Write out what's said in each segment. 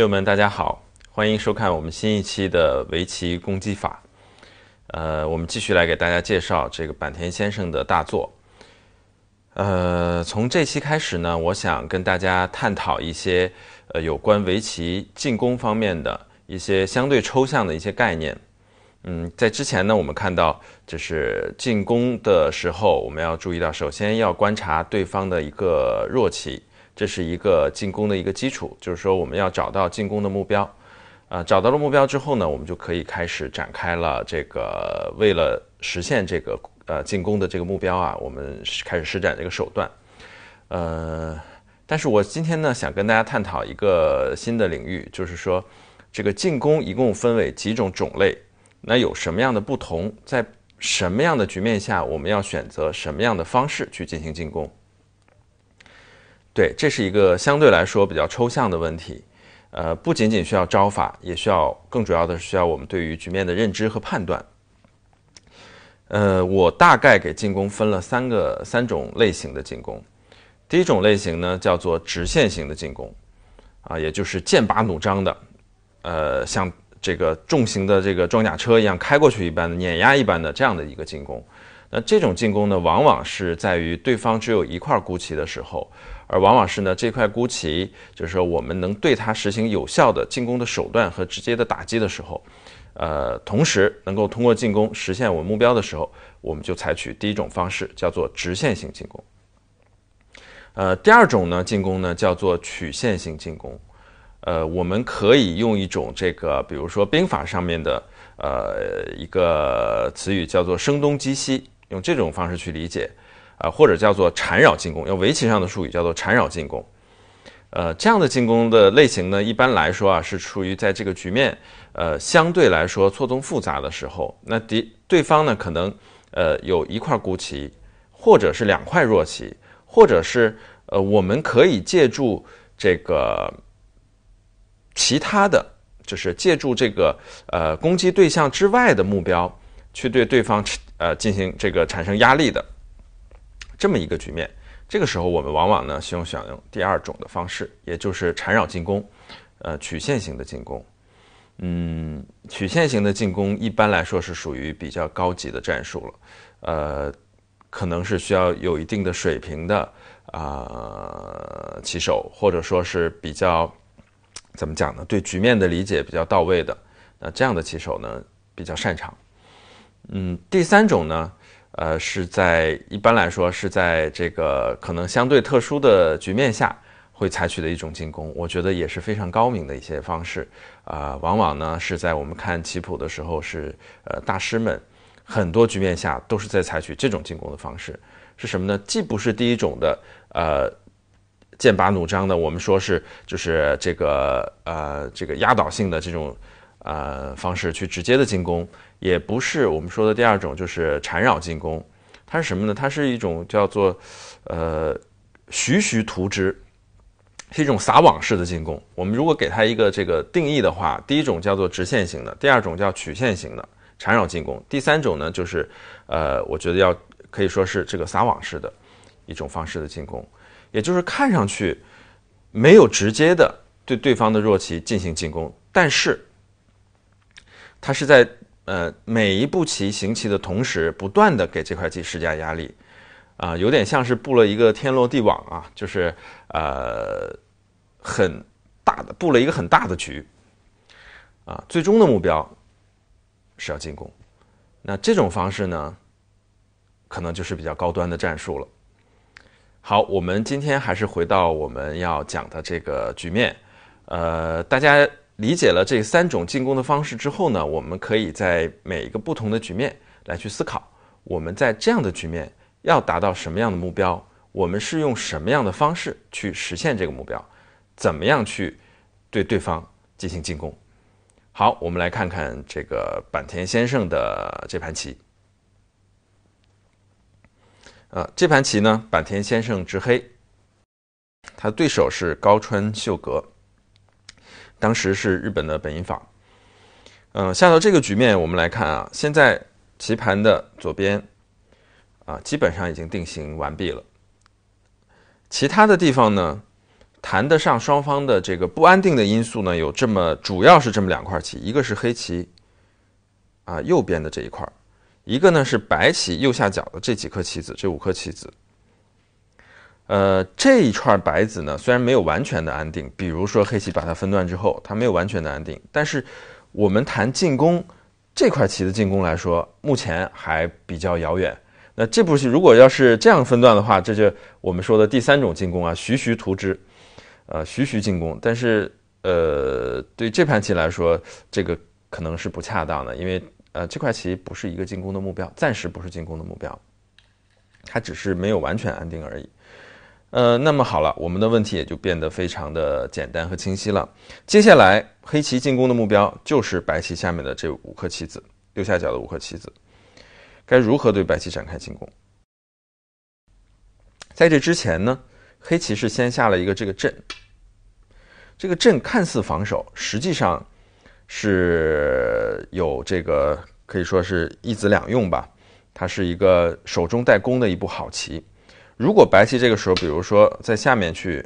朋友们，大家好，欢迎收看我们新一期的围棋攻击法。呃，我们继续来给大家介绍这个坂田先生的大作。呃，从这期开始呢，我想跟大家探讨一些呃有关围棋进攻方面的一些相对抽象的一些概念。嗯，在之前呢，我们看到就是进攻的时候，我们要注意到，首先要观察对方的一个弱棋。这是一个进攻的一个基础，就是说我们要找到进攻的目标，呃，找到了目标之后呢，我们就可以开始展开了这个为了实现这个呃进攻的这个目标啊，我们开始施展这个手段，呃，但是我今天呢想跟大家探讨一个新的领域，就是说这个进攻一共分为几种种类，那有什么样的不同，在什么样的局面下我们要选择什么样的方式去进行进攻？对，这是一个相对来说比较抽象的问题，呃，不仅仅需要招法，也需要更主要的是需要我们对于局面的认知和判断。呃，我大概给进攻分了三个三种类型的进攻，第一种类型呢叫做直线型的进攻，啊，也就是剑拔弩张的，呃，像这个重型的这个装甲车一样开过去一般的碾压一般的这样的一个进攻。那这种进攻呢，往往是在于对方只有一块孤棋的时候，而往往是呢这块孤棋，就是说我们能对它实行有效的进攻的手段和直接的打击的时候，呃，同时能够通过进攻实现我们目标的时候，我们就采取第一种方式，叫做直线型进攻。呃，第二种呢进攻呢叫做曲线型进攻。呃，我们可以用一种这个，比如说兵法上面的呃一个词语叫做声东击西。用这种方式去理解，啊，或者叫做缠绕进攻，用围棋上的术语叫做缠绕进攻。呃，这样的进攻的类型呢，一般来说啊，是出于在这个局面，呃，相对来说错综复杂的时候，那敌对方呢，可能呃有一块孤棋，或者是两块弱棋，或者是呃，我们可以借助这个其他的，就是借助这个呃攻击对象之外的目标，去对对方。呃，进行这个产生压力的这么一个局面，这个时候我们往往呢希望选用第二种的方式，也就是缠绕进攻，呃，曲线型的进攻。嗯，曲线型的进攻一般来说是属于比较高级的战术了，呃，可能是需要有一定的水平的啊棋手，或者说是比较怎么讲呢？对局面的理解比较到位的，那这样的棋手呢比较擅长。嗯，第三种呢，呃，是在一般来说是在这个可能相对特殊的局面下会采取的一种进攻，我觉得也是非常高明的一些方式。啊，往往呢是在我们看棋谱的时候，是呃大师们很多局面下都是在采取这种进攻的方式，是什么呢？既不是第一种的呃剑拔弩张的，我们说是就是这个呃这个压倒性的这种呃方式去直接的进攻。也不是我们说的第二种，就是缠绕进攻，它是什么呢？它是一种叫做，呃，徐徐图之，是一种撒网式的进攻。我们如果给它一个这个定义的话，第一种叫做直线型的，第二种叫曲线型的缠绕进攻，第三种呢就是，呃，我觉得要可以说是这个撒网式的一种方式的进攻，也就是看上去没有直接的对对方的弱棋进行进攻，但是它是在。呃，每一步棋行棋的同时，不断的给这块棋施加压力，啊，有点像是布了一个天罗地网啊，就是呃，很大的布了一个很大的局，啊，最终的目标是要进攻。那这种方式呢，可能就是比较高端的战术了。好，我们今天还是回到我们要讲的这个局面，呃，大家。理解了这三种进攻的方式之后呢，我们可以在每一个不同的局面来去思考，我们在这样的局面要达到什么样的目标，我们是用什么样的方式去实现这个目标，怎么样去对对方进行进攻。好，我们来看看这个坂田先生的这盘棋。呃，这盘棋呢，坂田先生执黑，他对手是高川秀格。当时是日本的本因坊，嗯，下到这个局面，我们来看啊，现在棋盘的左边，啊，基本上已经定型完毕了。其他的地方呢，谈得上双方的这个不安定的因素呢，有这么主要，是这么两块棋，一个是黑棋，啊，右边的这一块一个呢是白棋右下角的这几颗棋子，这五颗棋子。呃，这一串白子呢，虽然没有完全的安定，比如说黑棋把它分段之后，它没有完全的安定。但是我们谈进攻这块棋的进攻来说，目前还比较遥远。那这部戏如果要是这样分段的话，这就我们说的第三种进攻啊，徐徐图之，呃，徐徐进攻。但是呃，对这盘棋来说，这个可能是不恰当的，因为呃，这块棋不是一个进攻的目标，暂时不是进攻的目标，它只是没有完全安定而已。呃，那么好了，我们的问题也就变得非常的简单和清晰了。接下来，黑棋进攻的目标就是白棋下面的这五颗棋子，右下角的五颗棋子，该如何对白棋展开进攻？在这之前呢，黑棋是先下了一个这个阵，这个阵看似防守，实际上是有这个可以说是一子两用吧，它是一个手中带攻的一步好棋。如果白棋这个时候，比如说在下面去，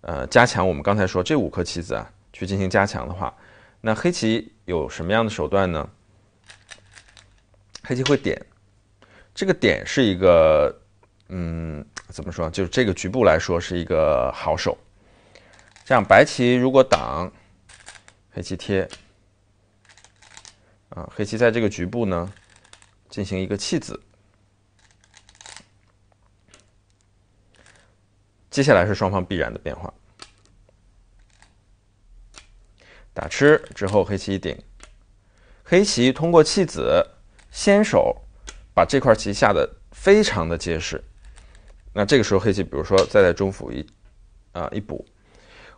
呃，加强，我们刚才说这五颗棋子啊，去进行加强的话，那黑棋有什么样的手段呢？黑棋会点，这个点是一个，嗯，怎么说？就是这个局部来说是一个好手。这样，白棋如果挡，黑棋贴，啊，黑棋在这个局部呢，进行一个弃子。接下来是双方必然的变化，打吃之后黑棋一顶，黑棋通过弃子先手把这块棋下的非常的结实。那这个时候黑棋，比如说再在中府一啊一补，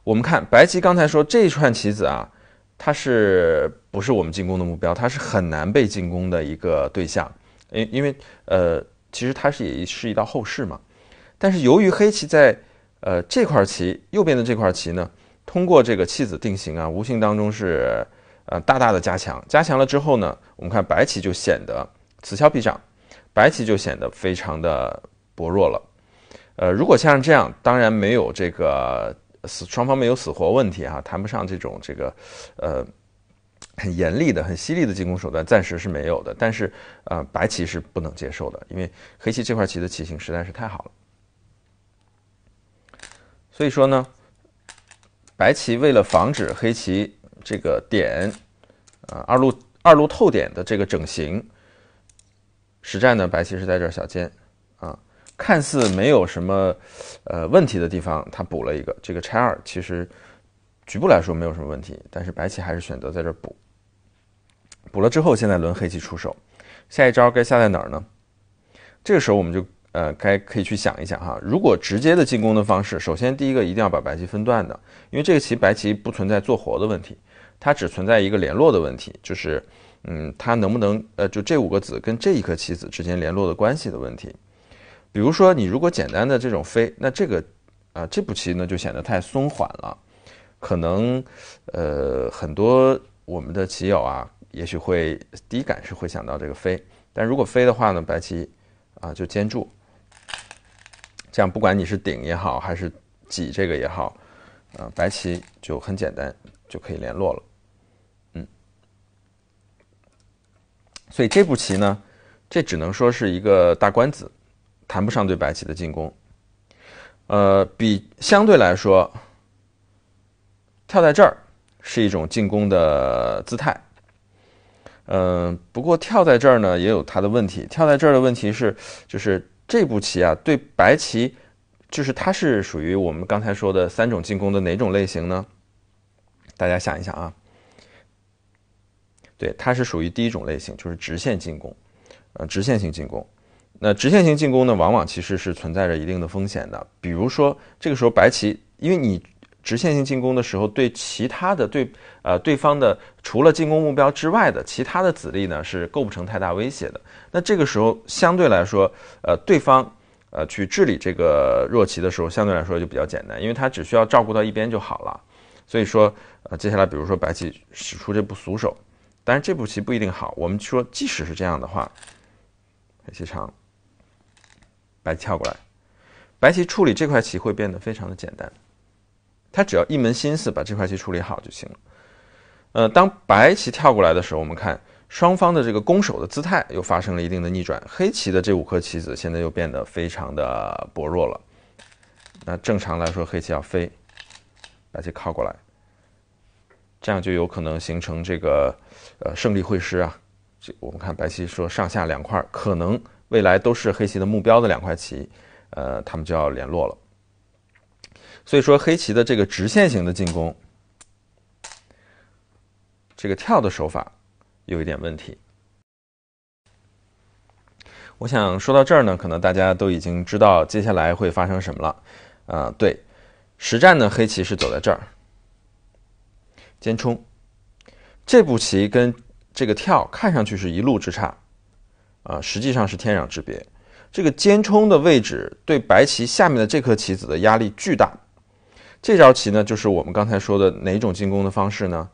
我们看白棋刚才说这一串棋子啊，它是不是我们进攻的目标？它是很难被进攻的一个对象，因因为呃，其实它是也是一道后势嘛。但是由于黑棋在呃，这块棋右边的这块棋呢，通过这个弃子定型啊，无形当中是呃大大的加强。加强了之后呢，我们看白棋就显得此消彼长，白棋就显得非常的薄弱了。呃，如果像这样，当然没有这个死双方没有死活问题哈，谈不上这种这个呃很严厉的、很犀利的进攻手段，暂时是没有的。但是呃，白棋是不能接受的，因为黑棋这块棋的棋形实在是太好了。所以说呢，白棋为了防止黑棋这个点，啊二路二路透点的这个整形，实战呢，白棋是在这儿小尖，啊，看似没有什么，呃，问题的地方，他补了一个这个拆二，其实局部来说没有什么问题，但是白棋还是选择在这儿补，补了之后，现在轮黑棋出手，下一招该下在哪儿呢？这个时候我们就。呃，该可以去想一想哈。如果直接的进攻的方式，首先第一个一定要把白棋分段的，因为这个棋白棋不存在做活的问题，它只存在一个联络的问题，就是嗯，它能不能呃，就这五个子跟这一颗棋子之间联络的关系的问题。比如说你如果简单的这种飞，那这个啊，这步棋呢就显得太松缓了，可能呃很多我们的棋友啊，也许会第一感是会想到这个飞，但如果飞的话呢，白棋啊就坚住。这样，不管你是顶也好，还是挤这个也好，呃，白棋就很简单，就可以联络了。嗯，所以这步棋呢，这只能说是一个大关子，谈不上对白棋的进攻。呃，比相对来说，跳在这儿是一种进攻的姿态。嗯，不过跳在这儿呢，也有它的问题。跳在这儿的问题是，就是。这步棋啊，对白棋，就是它是属于我们刚才说的三种进攻的哪种类型呢？大家想一想啊，对，它是属于第一种类型，就是直线进攻，呃，直线型进攻。那直线型进攻呢，往往其实是存在着一定的风险的。比如说，这个时候白棋，因为你。直线性进攻的时候，对其他的对呃对方的除了进攻目标之外的其他的子力呢是构不成太大威胁的。那这个时候相对来说，呃，对方呃去治理这个弱棋的时候，相对来说就比较简单，因为他只需要照顾到一边就好了。所以说，呃，接下来比如说白棋使出这步俗手，但是这步棋不一定好。我们说，即使是这样的话，黑棋长，白棋跳过来，白棋处理这块棋会变得非常的简单。他只要一门心思把这块棋处理好就行了。呃，当白棋跳过来的时候，我们看双方的这个攻守的姿态又发生了一定的逆转。黑棋的这五颗棋子现在又变得非常的薄弱了。那正常来说，黑棋要飞，白棋靠过来，这样就有可能形成这个呃胜利会师啊。这我们看白棋说上下两块可能未来都是黑棋的目标的两块棋，呃，他们就要联络了。所以说黑棋的这个直线型的进攻，这个跳的手法有一点问题。我想说到这儿呢，可能大家都已经知道接下来会发生什么了。啊，对，实战呢黑棋是走在这儿，尖冲。这步棋跟这个跳看上去是一路之差，啊，实际上是天壤之别。这个尖冲的位置对白棋下面的这颗棋子的压力巨大。这招棋呢，就是我们刚才说的哪种进攻的方式呢？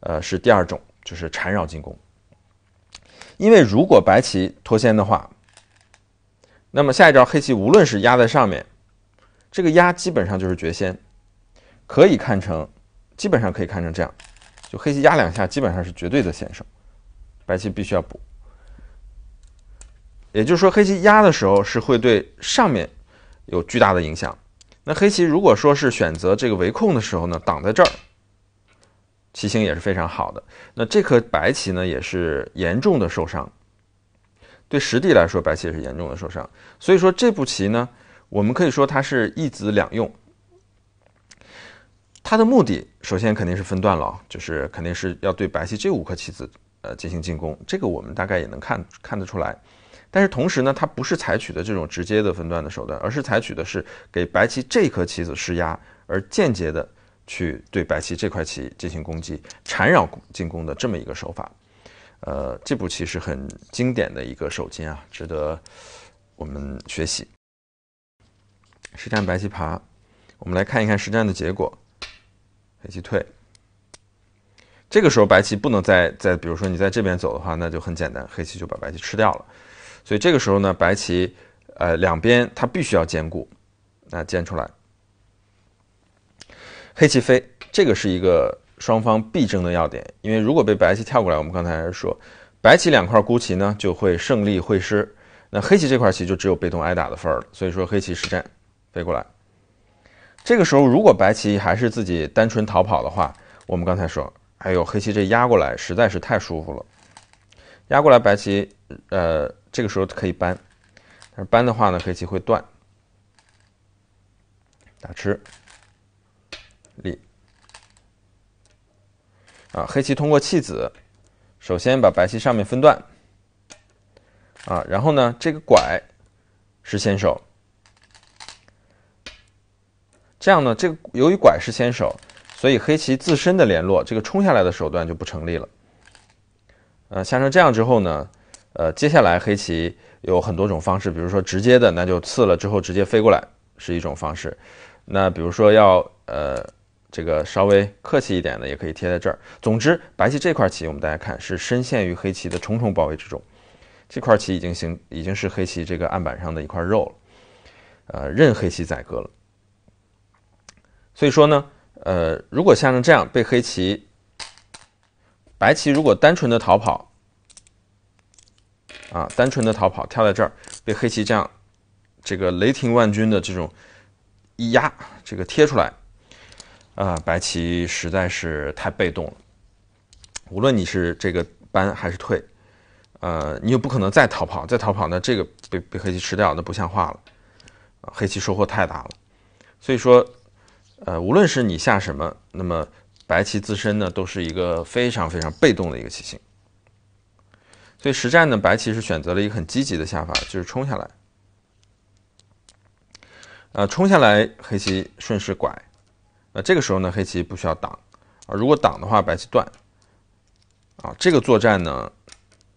呃，是第二种，就是缠绕进攻。因为如果白棋脱先的话，那么下一招黑棋无论是压在上面，这个压基本上就是绝先，可以看成，基本上可以看成这样，就黑棋压两下，基本上是绝对的先手，白棋必须要补。也就是说，黑棋压的时候是会对上面有巨大的影响。那黑棋如果说是选择这个围控的时候呢，挡在这儿，棋形也是非常好的。那这颗白棋呢，也是严重的受伤。对实地来说，白棋也是严重的受伤。所以说这步棋呢，我们可以说它是一子两用。它的目的首先肯定是分段了，就是肯定是要对白棋这五颗棋子呃进行进攻。这个我们大概也能看看得出来。但是同时呢，它不是采取的这种直接的分段的手段，而是采取的是给白棋这颗棋子施压，而间接的去对白棋这块棋进行攻击、缠绕进攻的这么一个手法。呃，这步棋是很经典的一个手筋啊，值得我们学习。实战白棋爬，我们来看一看实战的结果。黑棋退，这个时候白棋不能再再，比如说你在这边走的话，那就很简单，黑棋就把白棋吃掉了。所以这个时候呢，白棋，呃，两边它必须要兼顾，那兼出来。黑棋飞，这个是一个双方必争的要点，因为如果被白棋跳过来，我们刚才说，白棋两块孤棋呢就会胜利会师，那黑棋这块棋就只有被动挨打的份儿了。所以说黑棋实战飞过来，这个时候如果白棋还是自己单纯逃跑的话，我们刚才说，哎呦，黑棋这压过来实在是太舒服了。压过来白棋，呃，这个时候可以扳，但是扳的话呢，黑棋会断，打吃，立，啊，黑棋通过弃子，首先把白棋上面分段，啊，然后呢，这个拐是先手，这样呢，这个由于拐是先手，所以黑棋自身的联络，这个冲下来的手段就不成立了。呃，下成这样之后呢，呃，接下来黑棋有很多种方式，比如说直接的，那就刺了之后直接飞过来是一种方式。那比如说要呃这个稍微客气一点的，也可以贴在这儿。总之，白棋这块棋我们大家看是深陷于黑棋的重重包围之中，这块棋已经行已经是黑棋这个案板上的一块肉了，呃，任黑棋宰割了。所以说呢，呃，如果下成这样被黑棋。白棋如果单纯的逃跑，啊，单纯的逃跑，跳在这儿，被黑棋这样，这个雷霆万钧的这种一压，这个贴出来，啊，白棋实在是太被动了。无论你是这个搬还是退，呃，你又不可能再逃跑，再逃跑那这个被被黑棋吃掉，那不像话了。黑棋收获太大了，所以说，呃，无论是你下什么，那么。白棋自身呢都是一个非常非常被动的一个棋形，所以实战呢，白棋是选择了一个很积极的下法，就是冲下来。呃，冲下来，黑棋顺势拐，那这个时候呢，黑棋不需要挡啊，如果挡的话，白棋断。啊，这个作战呢，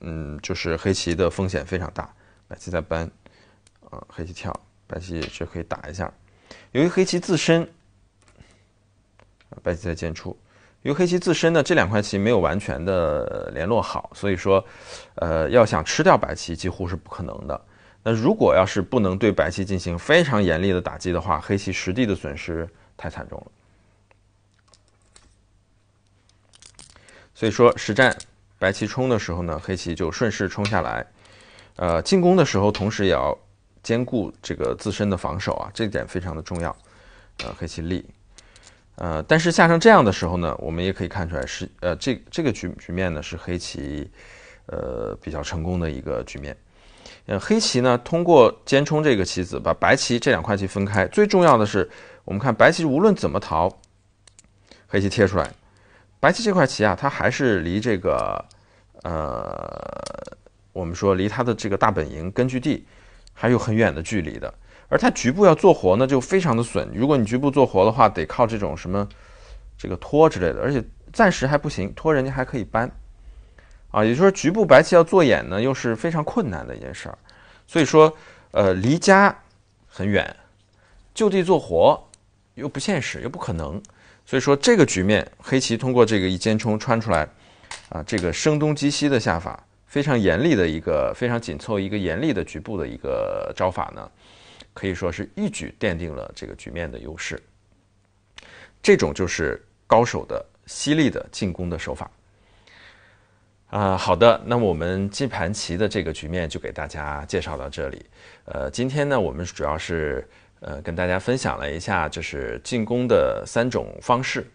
嗯，就是黑棋的风险非常大，白棋在搬，啊，黑棋跳，白棋就可以打一下。由于黑棋自身。白棋在尖处，因为黑棋自身呢这两块棋没有完全的联络好，所以说，呃，要想吃掉白棋几乎是不可能的。那如果要是不能对白棋进行非常严厉的打击的话，黑棋实地的损失太惨重了。所以说实战白棋冲的时候呢，黑棋就顺势冲下来，呃，进攻的时候同时也要兼顾这个自身的防守啊，这点非常的重要。呃，黑棋立。呃，但是下成这样的时候呢，我们也可以看出来是呃，这这个局局面呢是黑棋，呃，比较成功的一个局面。呃，黑棋呢通过尖冲这个棋子把白棋这两块棋分开。最重要的是，我们看白棋无论怎么逃，黑棋贴出来，白棋这块棋啊，它还是离这个呃，我们说离它的这个大本营根据地还有很远的距离的。而它局部要做活呢，就非常的损。如果你局部做活的话，得靠这种什么，这个拖之类的，而且暂时还不行，拖人家还可以搬，啊，也就是说，局部白棋要做眼呢，又是非常困难的一件事儿。所以说，呃，离家很远，就地做活又不现实，又不可能。所以说，这个局面，黑棋通过这个一肩冲穿出来，啊，这个声东击西的下法，非常严厉的一个非常紧凑一个严厉的局部的一个招法呢。可以说是一举奠定了这个局面的优势。这种就是高手的犀利的进攻的手法。啊，好的，那么我们这盘棋的这个局面就给大家介绍到这里。呃，今天呢，我们主要是呃跟大家分享了一下，就是进攻的三种方式。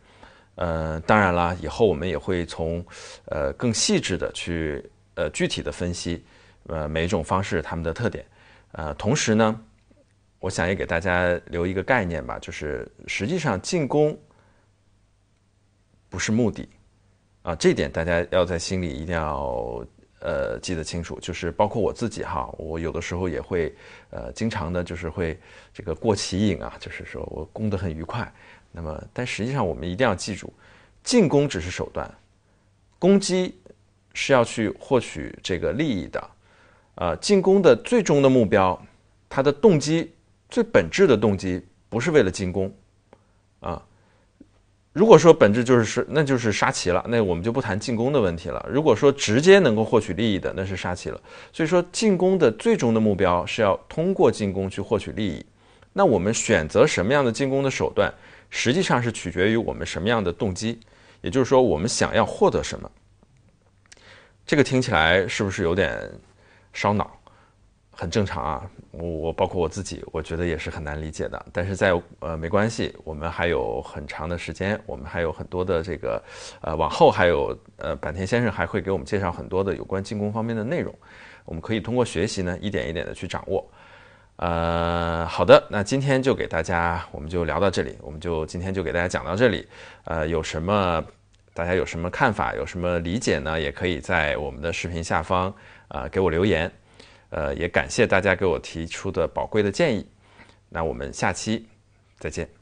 呃，当然了，以后我们也会从呃更细致的去呃具体的分析呃每一种方式它们的特点。呃，同时呢。我想也给大家留一个概念吧，就是实际上进攻不是目的，啊，这点大家要在心里一定要呃记得清楚。就是包括我自己哈，我有的时候也会呃经常的，就是会这个过旗瘾啊，就是说我攻得很愉快。那么但实际上我们一定要记住，进攻只是手段，攻击是要去获取这个利益的，呃，进攻的最终的目标，它的动机。最本质的动机不是为了进攻，啊，如果说本质就是是，那就是杀棋了。那我们就不谈进攻的问题了。如果说直接能够获取利益的，那是杀棋了。所以说，进攻的最终的目标是要通过进攻去获取利益。那我们选择什么样的进攻的手段，实际上是取决于我们什么样的动机，也就是说，我们想要获得什么。这个听起来是不是有点烧脑？很正常啊，我我包括我自己，我觉得也是很难理解的。但是在呃，没关系，我们还有很长的时间，我们还有很多的这个，呃，往后还有，呃，坂田先生还会给我们介绍很多的有关进攻方面的内容，我们可以通过学习呢，一点一点的去掌握。呃，好的，那今天就给大家，我们就聊到这里，我们就今天就给大家讲到这里。呃，有什么大家有什么看法，有什么理解呢？也可以在我们的视频下方，呃，给我留言。呃，也感谢大家给我提出的宝贵的建议。那我们下期再见。